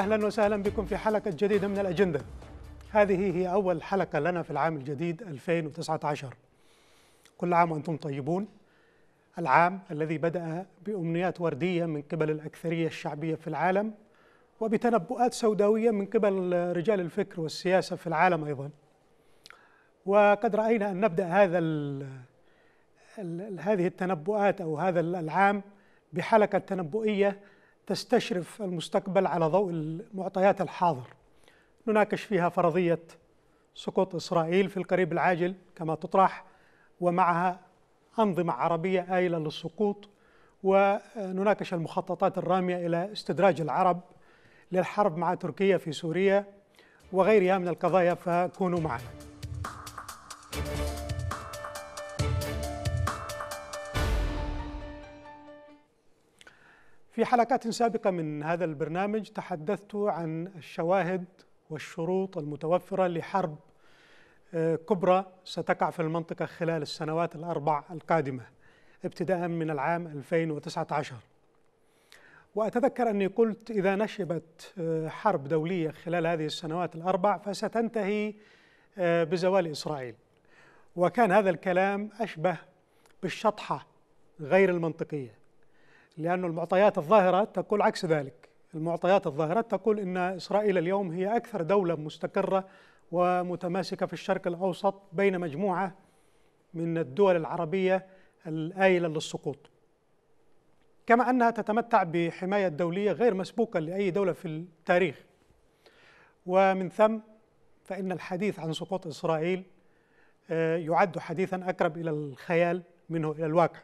أهلا وسهلا بكم في حلقة جديدة من الأجندة هذه هي أول حلقة لنا في العام الجديد 2019 كل عام وأنتم طيبون العام الذي بدأ بأمنيات وردية من قبل الأكثرية الشعبية في العالم وبتنبؤات سوداوية من قبل رجال الفكر والسياسة في العالم أيضا وقد رأينا أن نبدأ هذا هذه التنبؤات أو هذا العام بحلقة تنبؤية تستشرف المستقبل على ضوء المعطيات الحاضر نناقش فيها فرضية سقوط إسرائيل في القريب العاجل كما تطرح ومعها أنظمة عربية آيلة للسقوط ونناقش المخططات الرامية إلى استدراج العرب للحرب مع تركيا في سوريا وغيرها من القضايا فكونوا معنا في حلقات سابقة من هذا البرنامج تحدثت عن الشواهد والشروط المتوفرة لحرب آه، كبرى ستقع في المنطقة خلال السنوات الأربع القادمة ابتداء من العام 2019 وأتذكر أني قلت إذا نشبت آه، حرب دولية خلال هذه السنوات الأربع فستنتهي آه، بزوال إسرائيل وكان هذا الكلام أشبه بالشطحة غير المنطقية لأن المعطيات الظاهرة تقول عكس ذلك المعطيات الظاهرة تقول إن إسرائيل اليوم هي أكثر دولة مستقرة ومتماسكة في الشرق الأوسط بين مجموعة من الدول العربية الآيلة للسقوط كما أنها تتمتع بحماية دولية غير مسبوقة لأي دولة في التاريخ ومن ثم فإن الحديث عن سقوط إسرائيل آه، يعد حديثا أقرب إلى الخيال منه إلى الواقع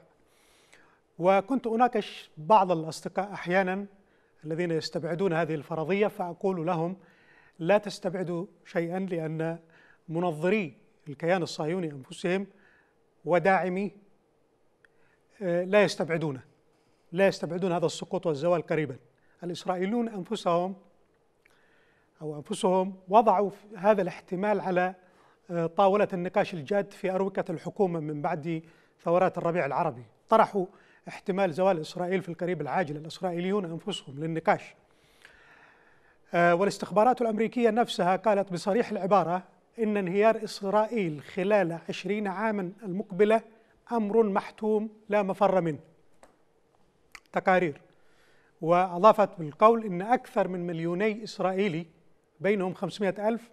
وكنت أناقش بعض الأصدقاء أحيانا الذين يستبعدون هذه الفرضية فأقول لهم لا تستبعدوا شيئا لأن منظري الكيان الصهيوني أنفسهم وداعميه آه، لا يستبعدونه لا يستبعدون هذا السقوط والزوال قريبا الإسرائيليون أنفسهم أو أنفسهم وضعوا هذا الاحتمال على آه، طاولة النقاش الجاد في أروقة الحكومة من بعد ثورات الربيع العربي طرحوا احتمال زوال إسرائيل في القريب العاجل الإسرائيليون أنفسهم للنقاش آه، والاستخبارات الأمريكية نفسها قالت بصريح العبارة إن انهيار إسرائيل خلال عشرين عاما المقبلة أمر محتوم لا مفر منه تقارير وأضافت بالقول إن أكثر من مليوني إسرائيلي بينهم 500 ألف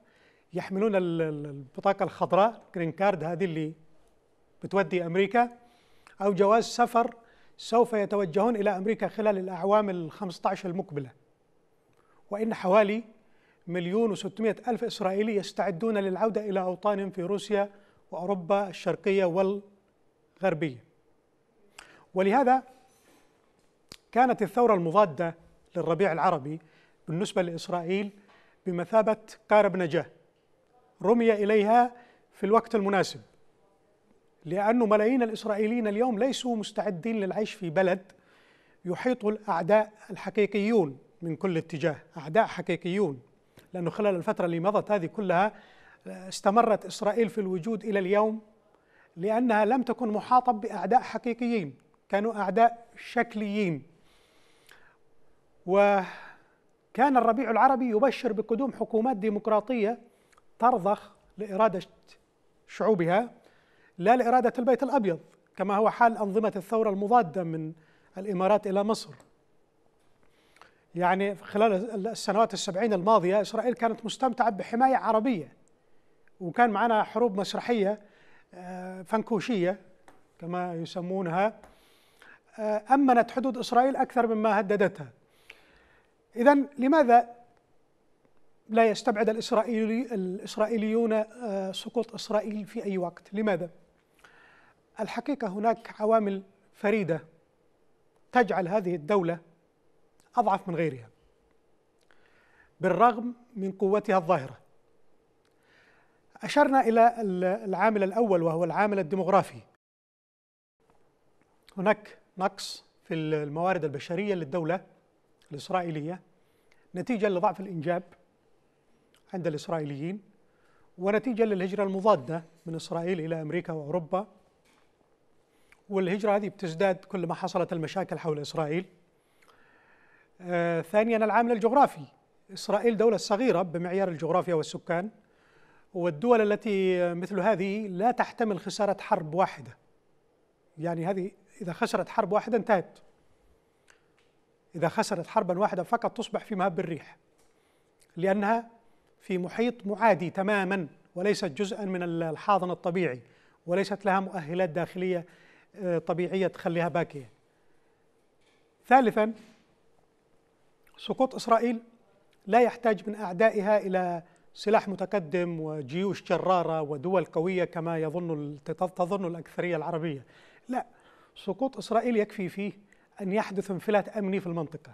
يحملون البطاقة الخضراء جرين كارد هذه اللي بتودي أمريكا أو جواز سفر سوف يتوجهون إلى أمريكا خلال الأعوام الخمسة عشر المقبلة وإن حوالي مليون وستمائة ألف إسرائيلي يستعدون للعودة إلى أوطانهم في روسيا وأوروبا الشرقية والغربية ولهذا كانت الثورة المضادة للربيع العربي بالنسبة لإسرائيل بمثابة قارب نجاة رمي إليها في الوقت المناسب لأنه ملايين الإسرائيليين اليوم ليسوا مستعدين للعيش في بلد يحيط الأعداء الحقيقيون من كل اتجاه أعداء حقيقيون لأنه خلال الفترة اللي مضت هذه كلها آه، استمرت إسرائيل في الوجود إلى اليوم لأنها لم تكن محاطة بأعداء حقيقيين كانوا أعداء شكليين وكان الربيع العربي يبشر بقدوم حكومات ديمقراطية ترضخ لإرادة شعوبها لا لإرادة البيت الأبيض كما هو حال أنظمة الثورة المضادة من الإمارات إلى مصر يعني خلال السنوات السبعين الماضية إسرائيل كانت مستمتعة بحماية عربية وكان معنا حروب مسرحية آه، فنكوشية كما يسمونها آه، أمنت حدود إسرائيل أكثر مما هددتها إذا لماذا لا يستبعد الإسرائيلي الإسرائيليون آه، سقوط إسرائيل في أي وقت لماذا؟ الحقيقة هناك عوامل فريدة تجعل هذه الدولة أضعف من غيرها بالرغم من قوتها الظاهرة أشرنا إلى العامل الأول وهو العامل الديمغرافي هناك نقص في الموارد البشرية للدولة الإسرائيلية نتيجة لضعف الإنجاب عند الإسرائيليين ونتيجة للهجرة المضادة من إسرائيل إلى أمريكا وأوروبا والهجرة هذه بتزداد كل ما حصلت المشاكل حول إسرائيل آه، ثانيا العامل الجغرافي إسرائيل دولة صغيرة بمعيار الجغرافيا والسكان والدول التي مثل هذه لا تحتمل خسارة حرب واحدة يعني هذه إذا خسرت حرب واحدة انتهت إذا خسرت حربا واحدة فقط تصبح في مهب الريح لأنها في محيط معادي تماما وليست جزءا من الحاضن الطبيعي وليست لها مؤهلات داخلية طبيعية تخليها باكية ثالثا سقوط إسرائيل لا يحتاج من أعدائها إلى سلاح متقدم وجيوش جرارة ودول قوية كما يظن تظن الأكثرية العربية لا سقوط إسرائيل يكفي فيه أن يحدث انفلات أمني في المنطقة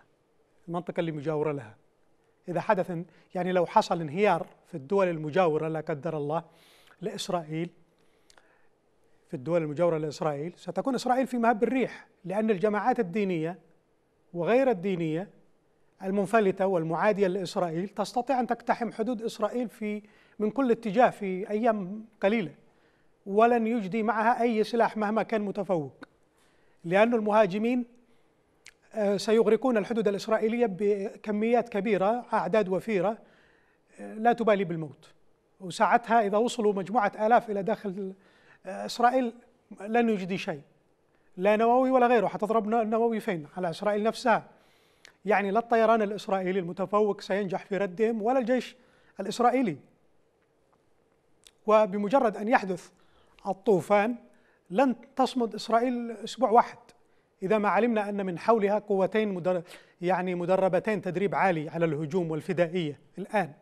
المنطقة اللي مجاورة لها إذا حدث يعني لو حصل انهيار في الدول المجاورة لا قدر الله لإسرائيل في الدول المجاورة لإسرائيل ستكون إسرائيل في مهب الريح لأن الجماعات الدينية وغير الدينية المنفلتة والمعادية لإسرائيل تستطيع أن تقتحم حدود إسرائيل في من كل اتجاه في أيام قليلة ولن يجدي معها أي سلاح مهما كان متفوق لأن المهاجمين آه، سيغرقون الحدود الإسرائيلية بكميات كبيرة أعداد وفيرة آه، لا تبالي بالموت وساعتها إذا وصلوا مجموعة آلاف إلى داخل إسرائيل لن يجدي شيء لا نووي ولا غيره حتضرب نووي فين على إسرائيل نفسها يعني لا الطيران الإسرائيلي المتفوق سينجح في ردهم ولا الجيش الإسرائيلي وبمجرد أن يحدث الطوفان لن تصمد إسرائيل أسبوع واحد إذا ما علمنا أن من حولها قوتين مدرب يعني مدربتين تدريب عالي على الهجوم والفدائية الآن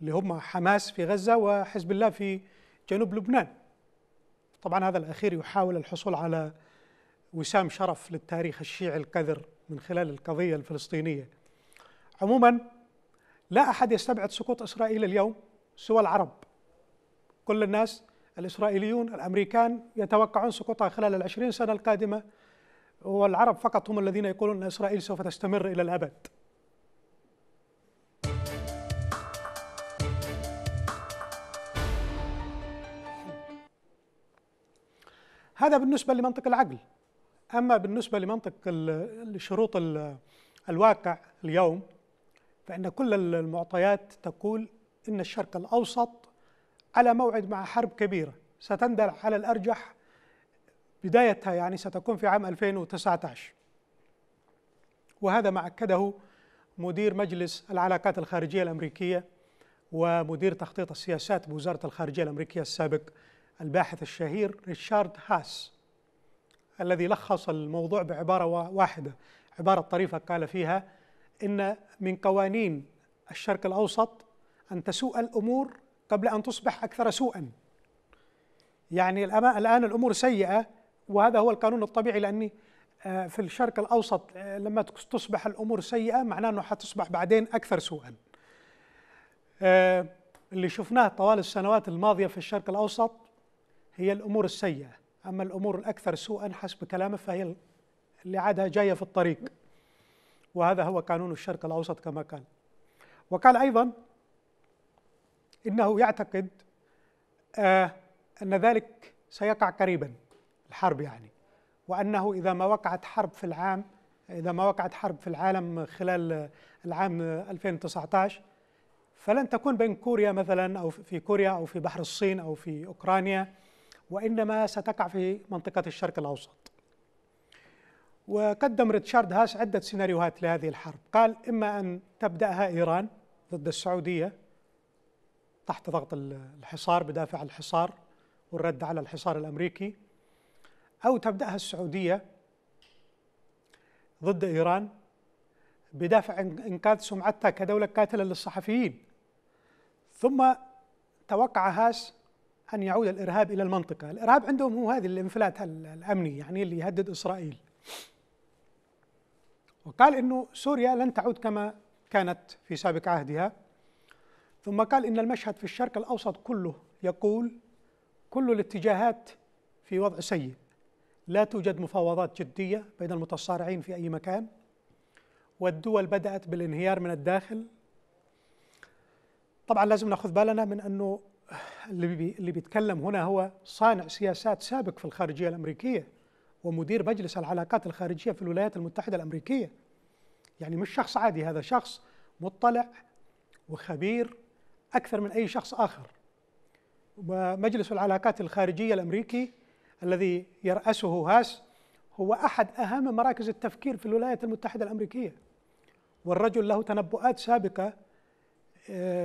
اللي هم حماس في غزة وحزب الله في جنوب لبنان طبعا هذا الأخير يحاول الحصول على وسام شرف للتاريخ الشيعي القذر من خلال القضية الفلسطينية عموما لا أحد يستبعد سقوط إسرائيل اليوم سوى العرب كل الناس الإسرائيليون الأمريكان يتوقعون سقوطها خلال العشرين سنة القادمة والعرب فقط هم الذين يقولون أن إسرائيل سوف تستمر إلى الأبد هذا بالنسبة لمنطق العقل أما بالنسبة لمنطق الشروط الواقع اليوم فإن كل المعطيات تقول إن الشرق الأوسط على موعد مع حرب كبيرة ستندل على الأرجح بدايتها يعني ستكون في عام 2019 وهذا ما أكده مدير مجلس العلاقات الخارجية الأمريكية ومدير تخطيط السياسات بوزارة الخارجية الأمريكية السابق الباحث الشهير ريتشارد هاس الذي لخص الموضوع بعبارة واحدة عبارة طريفة قال فيها إن من قوانين الشرق الأوسط أن تسوء الأمور قبل أن تصبح أكثر سوءا يعني الآن الأمور سيئة وهذا هو القانون الطبيعي لأني آه، في الشرق الأوسط آه، لما تصبح الأمور سيئة معناه أنه حتصبح بعدين أكثر سوءا آه، اللي شفناه طوال السنوات الماضية في الشرق الأوسط هي الامور السيئه اما الامور الاكثر سوءا حسب كلامه فهي اللي عادها جايه في الطريق وهذا هو قانون الشرق الاوسط كما قال وقال ايضا انه يعتقد آه، ان ذلك سيقع قريبا الحرب يعني وانه اذا ما وقعت حرب في العام اذا ما وقعت حرب في العالم خلال العام 2019 فلن تكون بين كوريا مثلا او في كوريا او في بحر الصين او في اوكرانيا وإنما ستقع في منطقة الشرق الأوسط وقدم ريتشارد هاس عدة سيناريوهات لهذه الحرب قال إما أن تبدأها إيران ضد السعودية تحت ضغط الحصار بدافع الحصار والرد على الحصار الأمريكي أو تبدأها السعودية ضد إيران بدافع إنقاذ سمعتها كدولة قاتلة للصحفيين ثم توقع هاس أن يعود الإرهاب إلى المنطقة الإرهاب عندهم هو هذه الانفلات الأمني يعني اللي يهدد إسرائيل وقال أنه سوريا لن تعود كما كانت في سابق عهدها ثم قال إن المشهد في الشرق الأوسط كله يقول كل الاتجاهات في وضع سيء لا توجد مفاوضات جدية بين المتصارعين في أي مكان والدول بدأت بالانهيار من الداخل طبعا لازم ناخذ بالنا من أنه اللي, اللي بيتكلم هنا هو صانع سياسات سابق في الخارجيه الامريكيه ومدير مجلس العلاقات الخارجيه في الولايات المتحده الامريكيه يعني مش شخص عادي هذا شخص مطلع وخبير اكثر من اي شخص اخر ومجلس العلاقات الخارجيه الامريكي الذي يرأسه هاس هو أحد أهم مراكز التفكير في الولايات المتحدة الأمريكية والرجل له تنبؤات سابقة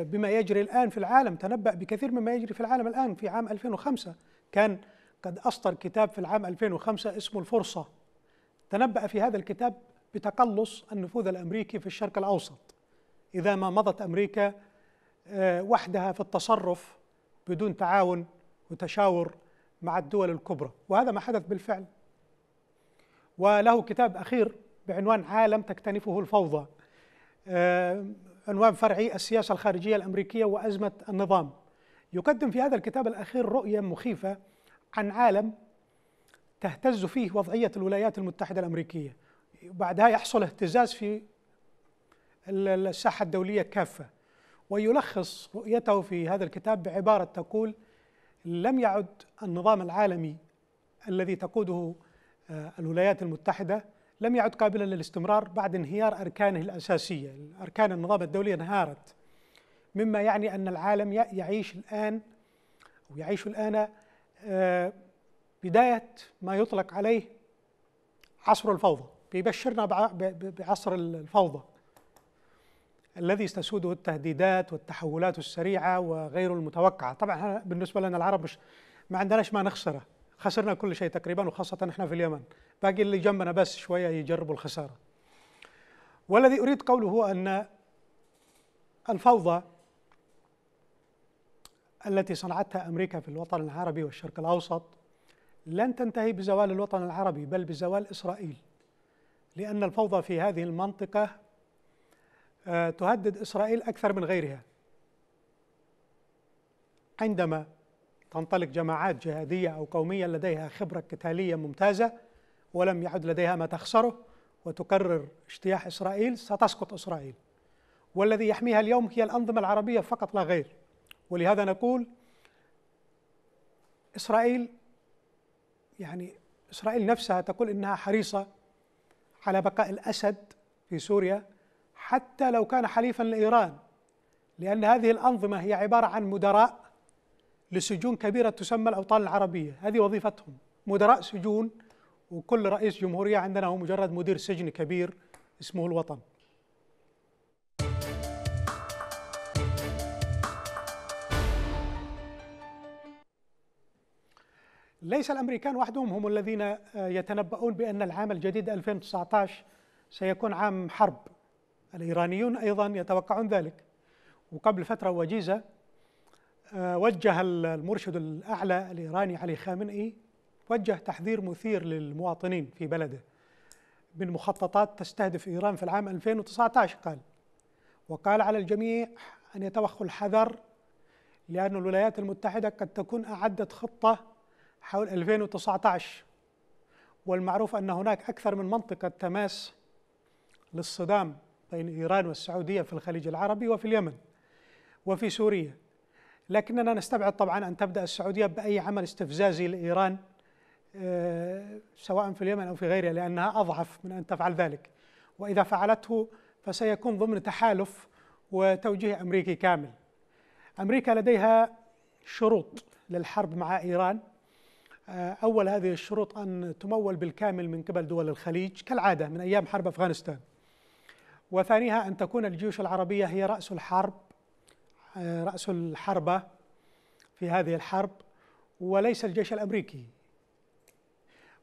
بما يجري الآن في العالم تنبأ بكثير مما يجري في العالم الآن في عام 2005 كان قد أصدر كتاب في العام 2005 اسمه الفرصة تنبأ في هذا الكتاب بتقلص النفوذ الأمريكي في الشرق الأوسط إذا ما مضت أمريكا آه، وحدها في التصرف بدون تعاون وتشاور مع الدول الكبرى وهذا ما حدث بالفعل وله كتاب أخير بعنوان عالم تكتنفه الفوضى آه، عنوان فرعي السياسة الخارجية الأمريكية وأزمة النظام يقدم في هذا الكتاب الأخير رؤية مخيفة عن عالم تهتز فيه وضعية الولايات المتحدة الأمريكية بعدها يحصل اهتزاز في الساحة الدولية كافة ويلخص رؤيته في هذا الكتاب بعبارة تقول لم يعد النظام العالمي الذي تقوده آه، الولايات المتحدة لم يعد قابلا للاستمرار بعد انهيار أركانه الأساسية أركان النظام الدولي انهارت مما يعني أن العالم يعيش الآن ويعيش يعيش الآن آه، بداية ما يطلق عليه عصر الفوضى بيبشرنا بعصر الفوضى الذي تسوده التهديدات والتحولات السريعة وغير المتوقعة طبعا بالنسبة لنا العرب مش ما عندناش ما نخسره خسرنا كل شيء تقريبا وخاصة احنا في اليمن باقي اللي جنبنا بس شوية يجربوا الخسارة والذي أريد قوله هو أن الفوضى التي صنعتها أمريكا في الوطن العربي والشرق الأوسط لن تنتهي بزوال الوطن العربي بل بزوال إسرائيل لأن الفوضى في هذه المنطقة آه، تهدد إسرائيل أكثر من غيرها عندما تنطلق جماعات جهادية أو قومية لديها خبرة قتالية ممتازة ولم يعد لديها ما تخسره وتكرر اجتياح إسرائيل ستسقط إسرائيل والذي يحميها اليوم هي الأنظمة العربية فقط لا غير ولهذا نقول إسرائيل يعني إسرائيل نفسها تقول إنها حريصة على بقاء الأسد في سوريا حتى لو كان حليفا لإيران لأن هذه الأنظمة هي عبارة عن مدراء لسجون كبيرة تسمى الأوطان العربية هذه وظيفتهم مدراء سجون وكل رئيس جمهورية عندنا هو مجرد مدير سجن كبير اسمه الوطن ليس الأمريكان وحدهم هم الذين آه، يتنبؤون بأن العام الجديد 2019 سيكون عام حرب الإيرانيون أيضا يتوقعون ذلك وقبل فترة وجيزة آه، وجه المرشد الأعلى الإيراني علي خامنئي وجه تحذير مثير للمواطنين في بلده من مخططات تستهدف إيران في العام 2019 قال وقال على الجميع أن يتوخوا الحذر لأن الولايات المتحدة قد تكون أعدت خطة حول 2019 والمعروف أن هناك أكثر من منطقة تماس للصدام بين إيران والسعودية في الخليج العربي وفي اليمن وفي سوريا لكننا نستبعد طبعا أن تبدأ السعودية بأي عمل استفزازي لإيران آه، سواء في اليمن أو في غيرها لأنها أضعف من أن تفعل ذلك وإذا فعلته فسيكون ضمن تحالف وتوجيه أمريكي كامل أمريكا لديها شروط للحرب مع إيران آه، أول هذه الشروط أن تمول بالكامل من قبل دول الخليج كالعادة من أيام حرب أفغانستان وثانيها أن تكون الجيوش العربية هي رأس الحرب آه، رأس الحربة في هذه الحرب وليس الجيش الأمريكي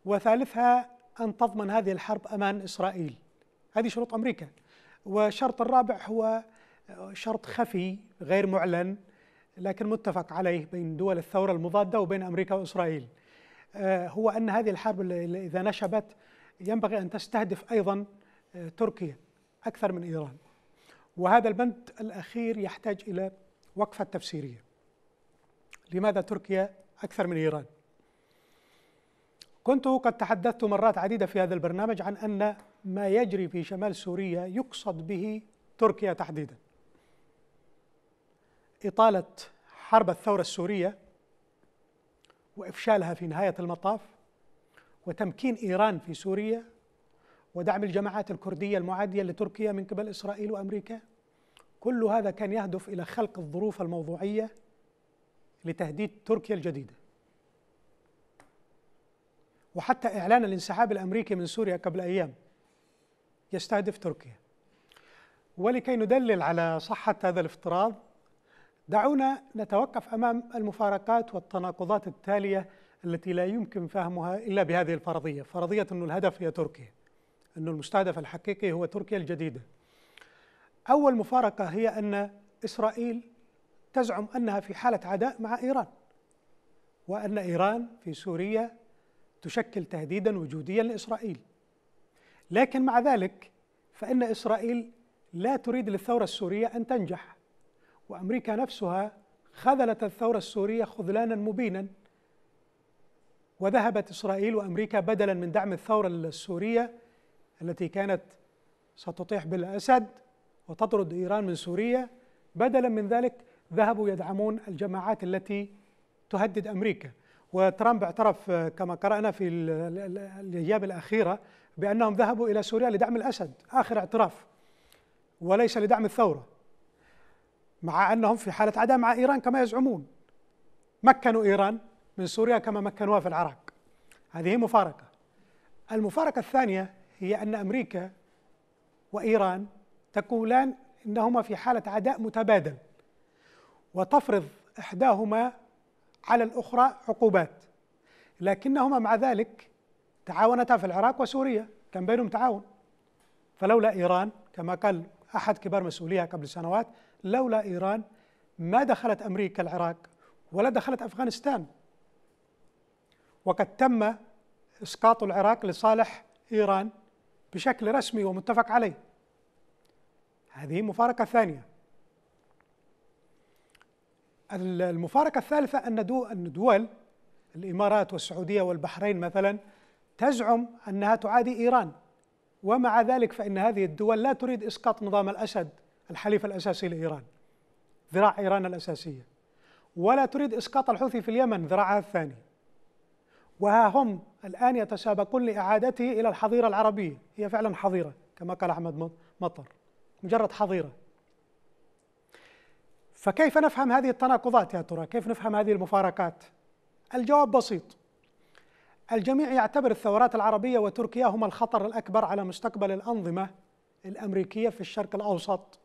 وثالثها أن تضمن هذه الحرب أمان إسرائيل هذه شروط أمريكا والشرط الرابع هو آه، شرط خفي غير معلن لكن متفق عليه بين دول الثورة المضادة وبين أمريكا وإسرائيل آه، هو أن هذه الحرب إذا نشبت ينبغي أن تستهدف أيضا تركيا أكثر من إيران وهذا البند الأخير يحتاج إلى وقفة تفسيرية لماذا تركيا أكثر من إيران؟ كنت قد تحدثت مرات عديدة في هذا البرنامج عن أن ما يجري في شمال سوريا يقصد به تركيا تحديدا إطالة حرب الثورة السورية وإفشالها في نهاية المطاف وتمكين إيران في سوريا ودعم الجماعات الكردية المعادية لتركيا من قبل إسرائيل وأمريكا كل هذا كان يهدف إلى خلق الظروف الموضوعية لتهديد تركيا الجديدة وحتى إعلان الانسحاب الأمريكي من سوريا قبل أيام يستهدف تركيا ولكي ندلل على صحة هذا الافتراض دعونا نتوقف أمام المفارقات والتناقضات التالية التي لا يمكن فهمها إلا بهذه الفرضية فرضية أن الهدف هي تركيا أن المستهدف الحقيقي هو تركيا الجديدة أول مفارقة هي أن إسرائيل تزعم أنها في حالة عداء مع إيران وأن إيران في سوريا تشكل تهديدا وجوديا لإسرائيل لكن مع ذلك فإن إسرائيل لا تريد للثورة السورية أن تنجح وأمريكا نفسها خذلت الثورة السورية خذلانا مبينا وذهبت إسرائيل وأمريكا بدلا من دعم الثورة السورية التي كانت ستطيح بالاسد وتطرد ايران من سوريا بدلا من ذلك ذهبوا يدعمون الجماعات التي تهدد امريكا وترامب اعترف آه، كما قرانا في الايام الاخيره بانهم ذهبوا الى سوريا لدعم الاسد اخر اعتراف وليس لدعم الثوره مع انهم في حاله عداء مع ايران كما يزعمون مكنوا ايران من سوريا كما مكنوها في العراق هذه مفارقه المفارقه الثانيه هي أن أمريكا وإيران تقولان إنهما في حالة عداء متبادل وتفرض إحداهما على الأخرى عقوبات لكنهما مع ذلك تعاونتا في العراق وسوريا كان بينهم تعاون فلولا إيران كما قال أحد كبار مسؤوليها قبل سنوات لولا إيران ما دخلت أمريكا العراق ولا دخلت أفغانستان وقد تم إسقاط العراق لصالح إيران بشكل رسمي ومتفق عليه هذه مفارقة ثانية المفارقة الثالثة أن دول الإمارات والسعودية والبحرين مثلا تزعم أنها تعادي إيران ومع ذلك فإن هذه الدول لا تريد إسقاط نظام الأسد الحليف الأساسي لإيران ذراع إيران الأساسية ولا تريد إسقاط الحوثي في اليمن ذراعها الثاني وها هم الآن يتسابقون لإعادته إلى الحظيرة العربية هي فعلا حظيرة كما قال أحمد مطر مجرد حظيرة فكيف نفهم هذه التناقضات يا ترى كيف نفهم هذه المفارقات الجواب بسيط الجميع يعتبر الثورات العربية وتركيا هما الخطر الأكبر على مستقبل الأنظمة الأمريكية في الشرق الأوسط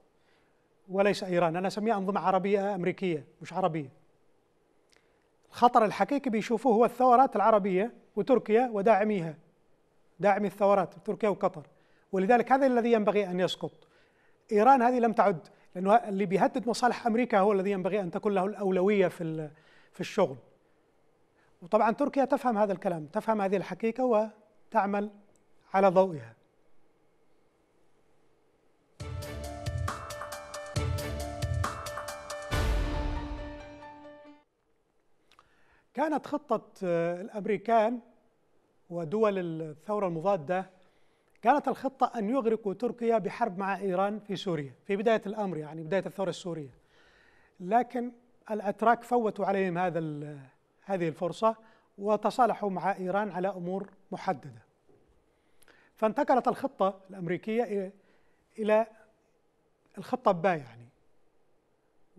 وليس إيران أنا أسميها أنظمة عربية أمريكية مش عربية الخطر الحقيقي بيشوفوه هو الثورات العربية وتركيا وداعميها داعمي الثورات تركيا وقطر ولذلك هذا الذي ينبغي أن يسقط إيران هذه لم تعد لأنه اللي بيهدد مصالح أمريكا هو الذي ينبغي أن تكون له الأولوية في في الشغل وطبعا تركيا تفهم هذا الكلام تفهم هذه الحقيقة وتعمل على ضوئها كانت خطة آه، الأمريكان ودول الثورة المضادة كانت الخطة أن يغرقوا تركيا بحرب مع إيران في سوريا في بداية الأمر يعني بداية الثورة السورية لكن الأتراك فوتوا عليهم هذا هذه الفرصة وتصالحوا مع إيران على أمور محددة فانتقلت الخطة الأمريكية إلى الخطة باء يعني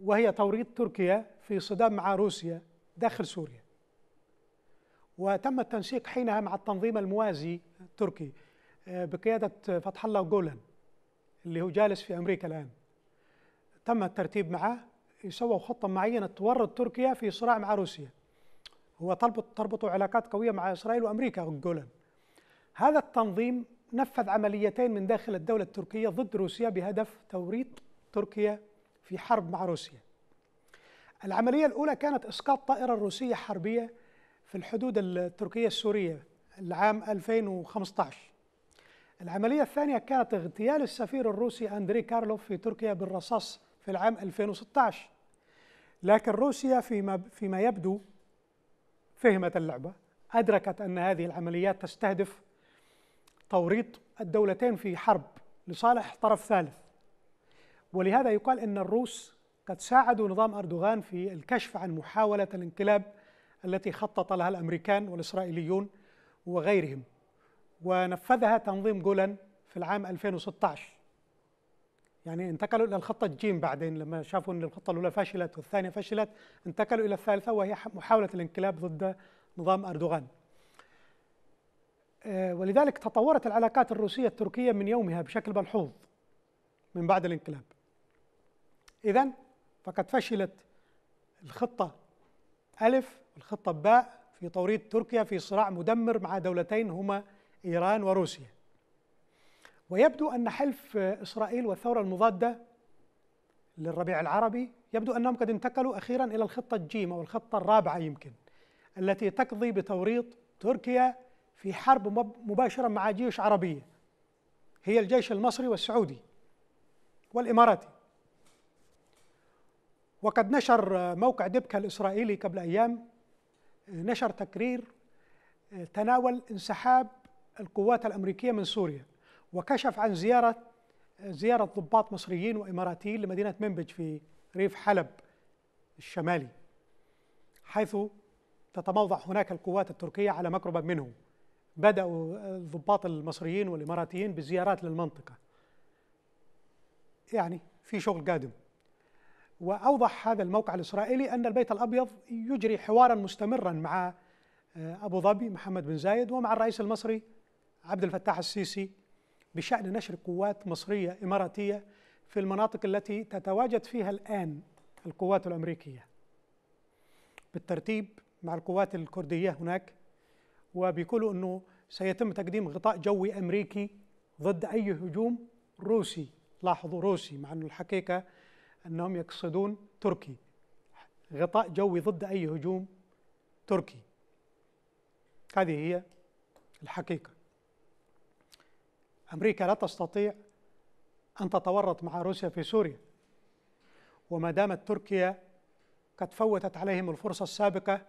وهي توريط تركيا في صدام مع روسيا داخل سوريا وتم التنسيق حينها مع التنظيم الموازي التركي آه، بقيادة آه، فتح الله جولان اللي هو جالس في أمريكا الآن تم الترتيب معه يسووا خطة معينة تورط تركيا في صراع مع روسيا هو تربط تربطوا علاقات قوية مع إسرائيل وأمريكا جولان هذا التنظيم نفذ عمليتين من داخل الدولة التركية ضد روسيا بهدف توريط تركيا في حرب مع روسيا العملية الأولى كانت إسقاط طائرة روسية حربية في الحدود التركية السورية العام 2015 العملية الثانية كانت اغتيال السفير الروسي أندري كارلوف في تركيا بالرصاص في العام 2016 لكن روسيا فيما, فيما يبدو فهمت اللعبة أدركت أن هذه العمليات تستهدف توريط الدولتين في حرب لصالح طرف ثالث ولهذا يقال أن الروس قد ساعدوا نظام أردوغان في الكشف عن محاولة الانقلاب التي خطط لها الامريكان والاسرائيليون وغيرهم ونفذها تنظيم جولان في العام 2016 يعني انتقلوا الى الخطه الجيم بعدين لما شافوا ان الخطه الاولى فشلت والثانيه فشلت انتقلوا الى الثالثه وهي محاوله الانقلاب ضد نظام اردوغان آه، ولذلك تطورت العلاقات الروسيه التركيه من يومها بشكل ملحوظ من بعد الانقلاب اذا فقد فشلت الخطه ألف والخطة باء في توريط تركيا في صراع مدمر مع دولتين هما إيران وروسيا ويبدو أن حلف إسرائيل والثورة المضادة للربيع العربي يبدو أنهم قد انتقلوا أخيرا إلى الخطة الجيم أو الخطة الرابعة يمكن التي تقضي بتوريط تركيا في حرب مباشرة مع جيوش عربية هي الجيش المصري والسعودي والإماراتي وقد نشر موقع دبكة الإسرائيلي قبل أيام نشر تقرير آه، تناول انسحاب القوات الامريكيه من سوريا وكشف عن زياره آه، زياره ضباط مصريين واماراتيين لمدينه منبج في ريف حلب الشمالي حيث تتموضع هناك القوات التركيه على مقربه منه بداوا الضباط آه، المصريين والاماراتيين بزيارات للمنطقه يعني في شغل قادم وأوضح هذا الموقع الإسرائيلي أن البيت الأبيض يجري حوارا مستمرا مع آه، أبو ظبي محمد بن زايد ومع الرئيس المصري عبد الفتاح السيسي بشأن نشر قوات مصرية إماراتية في المناطق التي تتواجد فيها الآن القوات الأمريكية بالترتيب مع القوات الكردية هناك وبيقولوا أنه سيتم تقديم غطاء جوي أمريكي ضد أي هجوم روسي لاحظوا روسي مع أنه الحقيقة أنهم يقصدون تركي غطاء جوي ضد أي هجوم تركي هذه هي الحقيقة أمريكا لا تستطيع أن تتورط مع روسيا في سوريا وما دامت تركيا قد فوتت عليهم الفرصة السابقة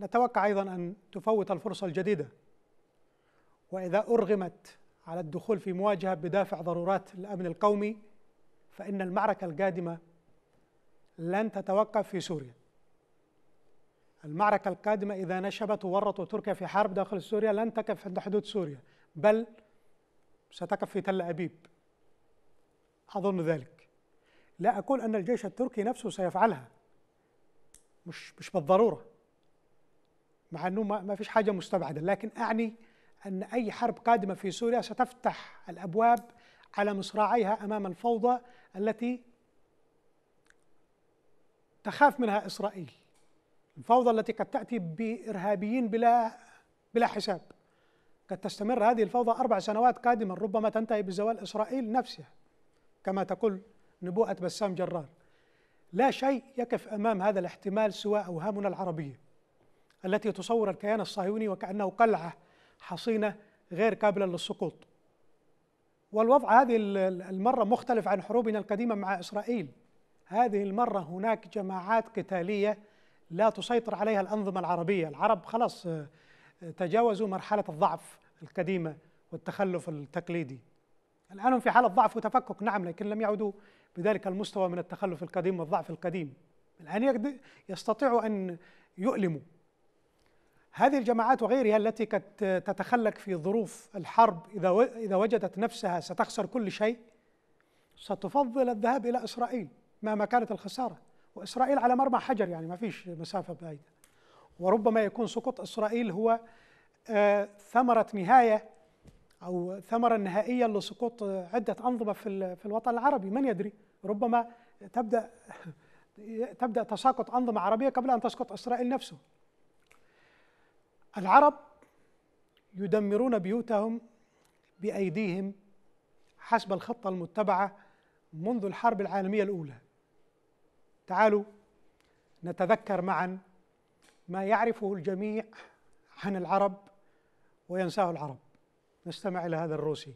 نتوقع أيضا أن تفوت الفرصة الجديدة وإذا أرغمت على الدخول في مواجهة بدافع ضرورات الأمن القومي فإن المعركة القادمة لن تتوقف في سوريا المعركة القادمة إذا نشبت وورطوا تركيا في حرب داخل سوريا لن تقف عند حدود سوريا بل ستقف في تل أبيب أظن ذلك لا أقول أن الجيش التركي نفسه سيفعلها مش مش بالضرورة مع أنه ما ما فيش حاجة مستبعدة لكن أعني أن أي حرب قادمة في سوريا ستفتح الأبواب على مصراعيها امام الفوضى التي تخاف منها اسرائيل الفوضى التي قد تاتي بارهابيين بلا بلا حساب قد تستمر هذه الفوضى اربع سنوات قادمه ربما تنتهي بزوال اسرائيل نفسها كما تقول نبوءه بسام جرار لا شيء يقف امام هذا الاحتمال سوى اوهامنا العربيه التي تصور الكيان الصهيوني وكانه قلعه حصينه غير قابله للسقوط والوضع هذه المرة مختلف عن حروبنا القديمة مع إسرائيل هذه المرة هناك جماعات قتالية لا تسيطر عليها الأنظمة العربية العرب خلاص آه، آه، تجاوزوا مرحلة الضعف القديمة والتخلف التقليدي الآن هم في حالة ضعف وتفكك نعم لكن لم يعودوا بذلك المستوى من التخلف القديم والضعف القديم الآن يستطيعوا أن يؤلموا هذه الجماعات وغيرها التي قد تتخلك في ظروف الحرب إذا إذا وجدت نفسها ستخسر كل شيء ستفضل الذهاب إلى إسرائيل مهما كانت الخسارة وإسرائيل على مرمى حجر يعني ما فيش مسافة بعيدة وربما يكون سقوط إسرائيل هو آه، ثمرة نهاية أو ثمرة نهائية لسقوط آه، عدة أنظمة في في الوطن العربي من يدري ربما تبدأ تبدأ تساقط أنظمة عربية قبل أن تسقط إسرائيل نفسه العرب يدمرون بيوتهم بايديهم حسب الخطه المتبعه منذ الحرب العالميه الاولى تعالوا نتذكر معا ما يعرفه الجميع عن العرب وينساه العرب نستمع الى هذا الروسي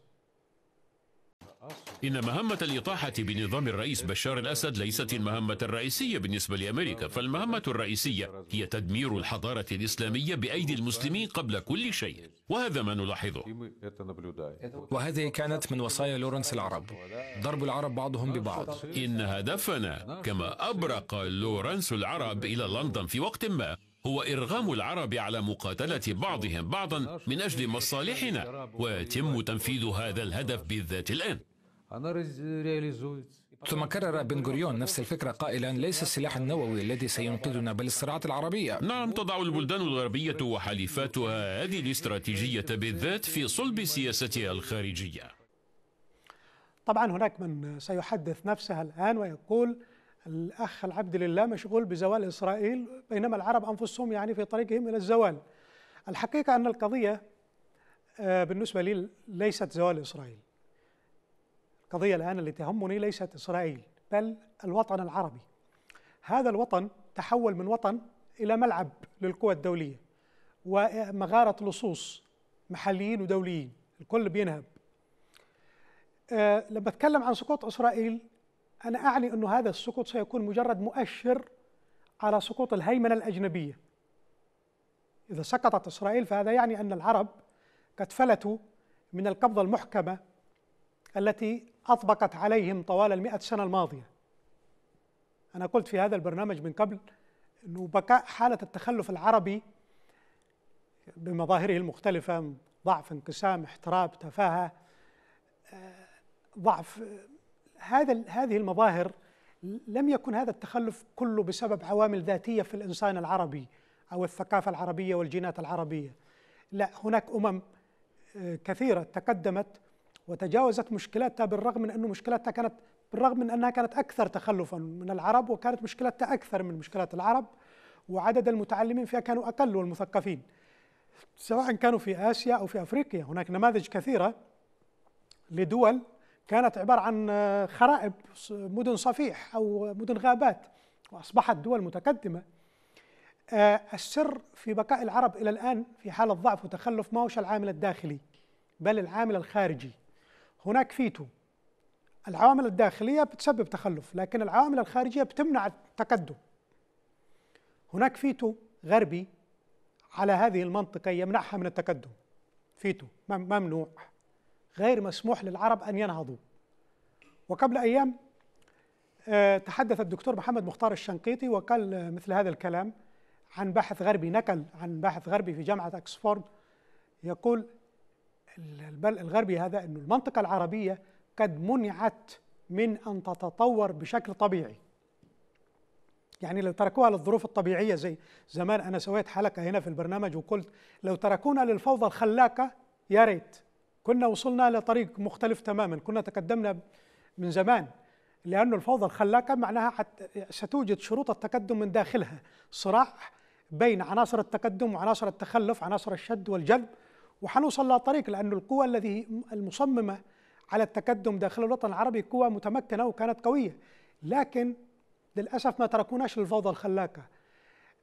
إن مهمة الإطاحة بنظام الرئيس بشار الأسد ليست المهمة الرئيسية بالنسبة لأمريكا فالمهمة الرئيسية هي تدمير الحضارة الإسلامية بأيدي المسلمين قبل كل شيء وهذا ما نلاحظه وهذه كانت من وصايا لورنس العرب ضرب العرب بعضهم ببعض إن هدفنا كما أبرق لورنس العرب إلى لندن في وقت ما هو إرغام العرب على مقاتلة بعضهم بعضا من أجل مصالحنا ويتم تنفيذ هذا الهدف بالذات الآن ثم كرر بن غوريون نفس الفكرة قائلا ليس السلاح النووي الذي سينقذنا بل الصراعات العربية نعم تضع البلدان الغربية وحليفاتها هذه الاستراتيجية بالذات في صلب سياستها الخارجية طبعا هناك من سيحدث نفسها الآن ويقول الأخ العبد لله مشغول بزوال إسرائيل بينما العرب أنفسهم يعني في طريقهم إلى الزوال الحقيقة أن القضية آه، بالنسبة لي ليست زوال إسرائيل القضية الآن التي تهمني ليست إسرائيل بل الوطن العربي هذا الوطن تحول من وطن إلى ملعب للقوى الدولية ومغارة لصوص محليين ودوليين الكل بينهب أه لما أتكلم عن سقوط إسرائيل أنا أعني أن هذا السقوط سيكون مجرد مؤشر على سقوط الهيمنة الأجنبية إذا سقطت إسرائيل فهذا يعني أن العرب قد فلتوا من القبضة المحكمة التي أطبقت عليهم طوال المئة سنة الماضية أنا قلت في هذا البرنامج من قبل أنه بقاء حالة التخلف العربي بمظاهره المختلفة ضعف انقسام احتراب تفاهة ضعف هذا هذه المظاهر لم يكن هذا التخلف كله بسبب عوامل ذاتية في الإنسان العربي أو الثقافة العربية والجينات العربية لا هناك أمم آه، كثيرة تقدمت وتجاوزت مشكلاتها بالرغم من أنه مشكلاتها كانت بالرغم من أنها كانت أكثر تخلفا من العرب وكانت مشكلاتها أكثر من مشكلات العرب وعدد المتعلمين فيها كانوا أقل والمثقفين سواء كانوا في آسيا أو في أفريقيا هناك نماذج كثيرة لدول كانت عبارة عن آه، خرائب مدن صفيح أو مدن غابات وأصبحت دول متقدمة آه، السر في بقاء العرب إلى الآن في حالة ضعف وتخلف ما هوش العامل الداخلي بل العامل الخارجي هناك فيتو العوامل الداخلية بتسبب تخلف لكن العوامل الخارجية بتمنع التقدم هناك فيتو غربي على هذه المنطقة يمنعها من التقدم فيتو ممنوع غير مسموح للعرب أن ينهضوا وقبل أيام آه، تحدث الدكتور محمد مختار الشنقيطي وقال مثل هذا الكلام عن باحث غربي نقل عن باحث غربي في جامعة أكسفورد يقول الغربي هذا أن المنطقة العربية قد منعت من أن تتطور بشكل طبيعي يعني لو تركوها للظروف الطبيعية زي زمان أنا سويت حلقة هنا في البرنامج وقلت لو تركونا للفوضى الخلاقة يا ريت كنا وصلنا لطريق مختلف تماما كنا تقدمنا من زمان لأن الفوضى الخلاقة معناها ستوجد شروط التقدم من داخلها صراع بين عناصر التقدم وعناصر التخلف عناصر الشد والجذب وحنوصل لطريق لأن القوى الذي المصممة على التقدم داخل الوطن العربي قوى متمكنة وكانت قوية لكن للأسف ما تركوناش للفوضى الخلاقة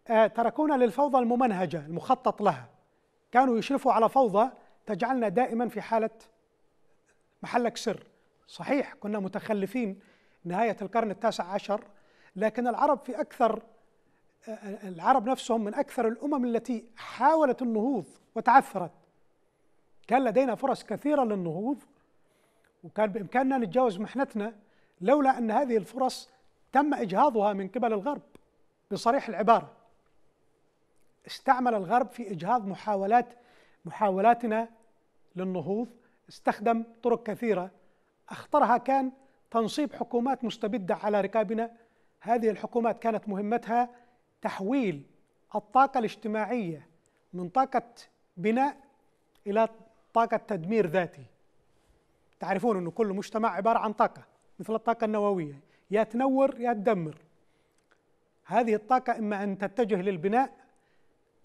آه تركونا للفوضى الممنهجة المخطط لها كانوا يشرفوا على فوضى تجعلنا دائما في حالة محلك سر صحيح كنا متخلفين نهاية القرن التاسع عشر لكن العرب في أكثر آه، آه، العرب نفسهم من أكثر الأمم التي حاولت النهوض وتعثرت كان لدينا فرص كثيرة للنهوض وكان بإمكاننا نتجاوز محنتنا لولا أن هذه الفرص تم إجهاضها من قبل الغرب بصريح العبارة استعمل الغرب في إجهاض محاولات محاولاتنا للنهوض استخدم طرق كثيرة أخطرها كان تنصيب حكومات مستبدة على رقابنا هذه الحكومات كانت مهمتها تحويل الطاقة الاجتماعية من طاقة بناء إلى طاقة تدمير ذاتي تعرفون أن كل مجتمع عبارة عن طاقة مثل الطاقة النووية يا تنور يا تدمر هذه الطاقة إما أن تتجه للبناء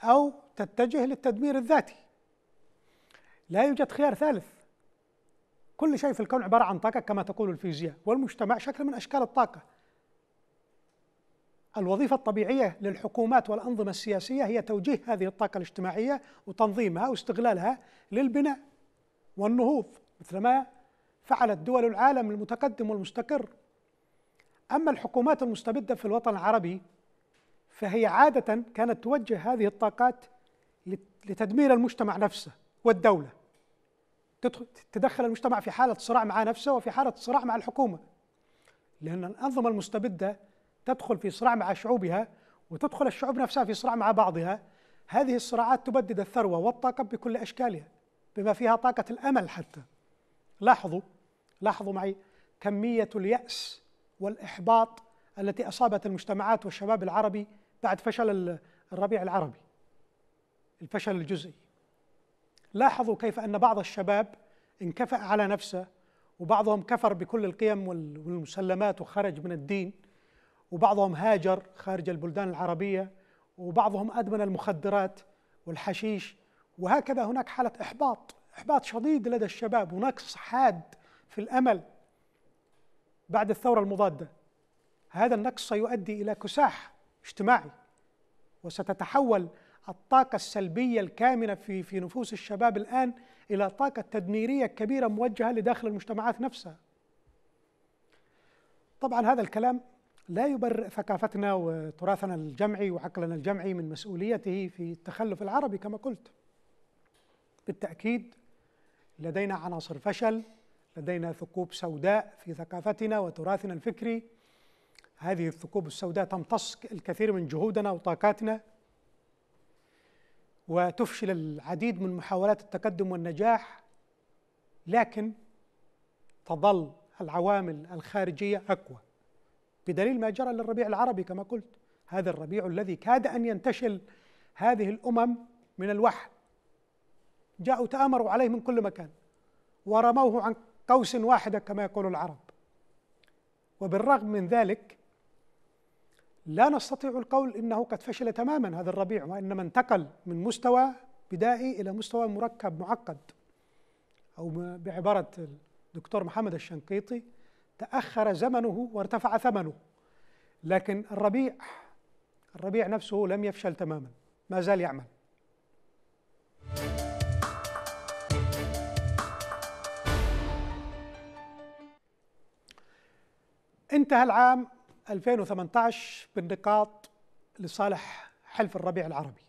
أو تتجه للتدمير الذاتي لا يوجد خيار ثالث كل شيء في الكون عبارة عن طاقة كما تقول الفيزياء والمجتمع شكل من أشكال الطاقة الوظيفة الطبيعية للحكومات والأنظمة السياسية هي توجيه هذه الطاقة الاجتماعية وتنظيمها واستغلالها للبناء والنهوض مثل ما فعلت دول العالم المتقدم والمستقر أما الحكومات المستبدة في الوطن العربي فهي عادة كانت توجه هذه الطاقات لتدمير المجتمع نفسه والدولة تدخل المجتمع في حالة صراع مع نفسه وفي حالة صراع مع الحكومة لأن الأنظمة المستبدة تدخل في صراع مع شعوبها وتدخل الشعوب نفسها في صراع مع بعضها هذه الصراعات تبدد الثروة والطاقة بكل أشكالها بما فيها طاقة الأمل حتى لاحظوا لاحظوا معي كمية اليأس والإحباط التي أصابت المجتمعات والشباب العربي بعد فشل الربيع العربي الفشل الجزئي لاحظوا كيف أن بعض الشباب انكفأ على نفسه وبعضهم كفر بكل القيم والمسلمات وخرج من الدين وبعضهم هاجر خارج البلدان العربية وبعضهم أدمن المخدرات والحشيش وهكذا هناك حالة إحباط إحباط شديد لدى الشباب ونقص حاد في الأمل بعد الثورة المضادة هذا النقص سيؤدي إلى كساح اجتماعي وستتحول الطاقة السلبية الكامنة في في نفوس الشباب الآن إلى طاقة تدميرية كبيرة موجهة لداخل المجتمعات نفسها. طبعا هذا الكلام لا يبرئ ثقافتنا وتراثنا الجمعي وعقلنا الجمعي من مسؤوليته في التخلف العربي كما قلت بالتأكيد لدينا عناصر فشل لدينا ثقوب سوداء في ثقافتنا وتراثنا الفكري هذه الثقوب السوداء تمتص الكثير من جهودنا وطاقاتنا وتفشل العديد من محاولات التقدم والنجاح لكن تظل العوامل الخارجية أقوى بدليل ما جرى للربيع العربي كما قلت هذا الربيع الذي كاد ان ينتشل هذه الامم من الوحل جاءوا تامروا عليه من كل مكان ورموه عن قوس واحده كما يقول العرب وبالرغم من ذلك لا نستطيع القول انه قد فشل تماما هذا الربيع وانما انتقل من مستوى بدائي الى مستوى مركب معقد او بعباره الدكتور محمد الشنقيطي تأخر زمنه وارتفع ثمنه لكن الربيع الربيع نفسه لم يفشل تماما ما زال يعمل انتهى العام 2018 بالنقاط لصالح حلف الربيع العربي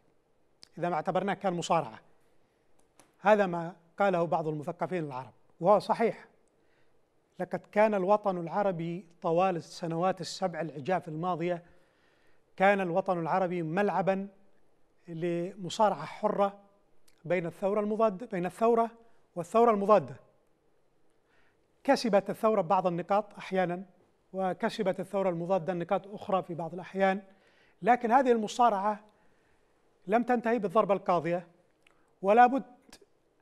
إذا ما اعتبرناه كان مصارعة هذا ما قاله بعض المثقفين العرب وهو صحيح لقد كان الوطن العربي طوال السنوات السبع العجاف الماضيه كان الوطن العربي ملعبا لمصارعه حره بين الثوره المضاده بين الثوره والثوره المضاده كسبت الثوره بعض النقاط احيانا وكسبت الثوره المضاده نقاط اخرى في بعض الاحيان لكن هذه المصارعه لم تنتهي بالضربه القاضيه ولا بد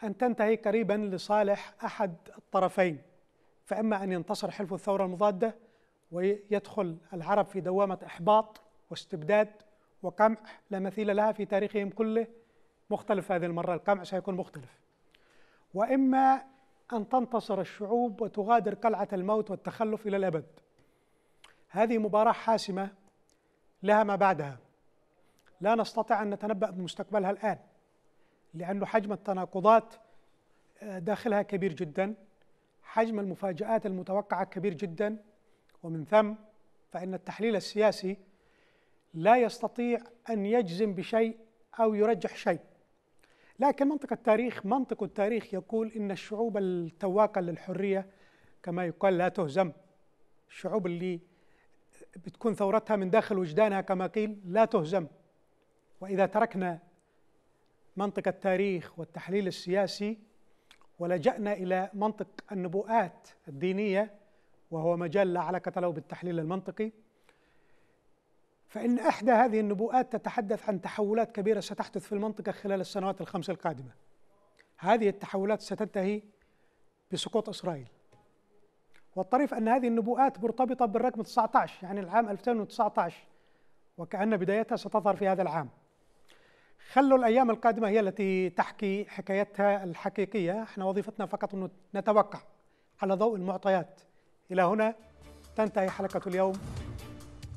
ان تنتهي قريبا لصالح احد الطرفين فإما أن ينتصر حلف الثورة المضادة ويدخل العرب في دوامة إحباط واستبداد وقمع لا مثيل لها في تاريخهم كله مختلف هذه المرة القمع سيكون مختلف وإما أن تنتصر الشعوب وتغادر قلعة الموت والتخلف إلى الأبد هذه مباراة حاسمة لها ما بعدها لا نستطيع أن نتنبأ بمستقبلها الآن لأن حجم التناقضات آه، داخلها كبير جدا حجم المفاجآت المتوقعة كبير جدا ومن ثم فإن التحليل السياسي لا يستطيع أن يجزم بشيء أو يرجح شيء لكن منطق التاريخ منطق التاريخ يقول إن الشعوب التواقة للحرية كما يقال لا تهزم الشعوب اللي بتكون ثورتها من داخل وجدانها كما قيل لا تهزم وإذا تركنا منطق التاريخ والتحليل السياسي ولجأنا إلى منطق النبوءات الدينية وهو مجال لا علاقة له بالتحليل المنطقي فإن إحدى هذه النبوءات تتحدث عن تحولات كبيرة ستحدث في المنطقة خلال السنوات الخمس القادمة هذه التحولات ستنتهي بسقوط إسرائيل والطريف أن هذه النبوءات مرتبطة بالرقم 19 يعني العام 2019 وكأن بدايتها ستظهر في هذا العام خلوا الأيام القادمة هي التي تحكي حكايتها الحقيقية احنا وظيفتنا فقط أن نتوقع على ضوء المعطيات إلى هنا تنتهي حلقة اليوم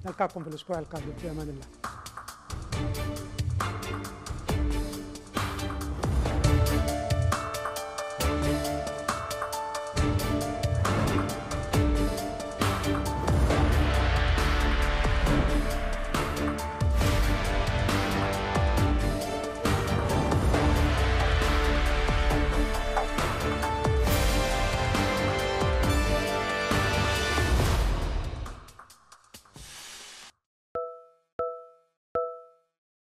نلقاكم في الأسبوع القادم في أمان الله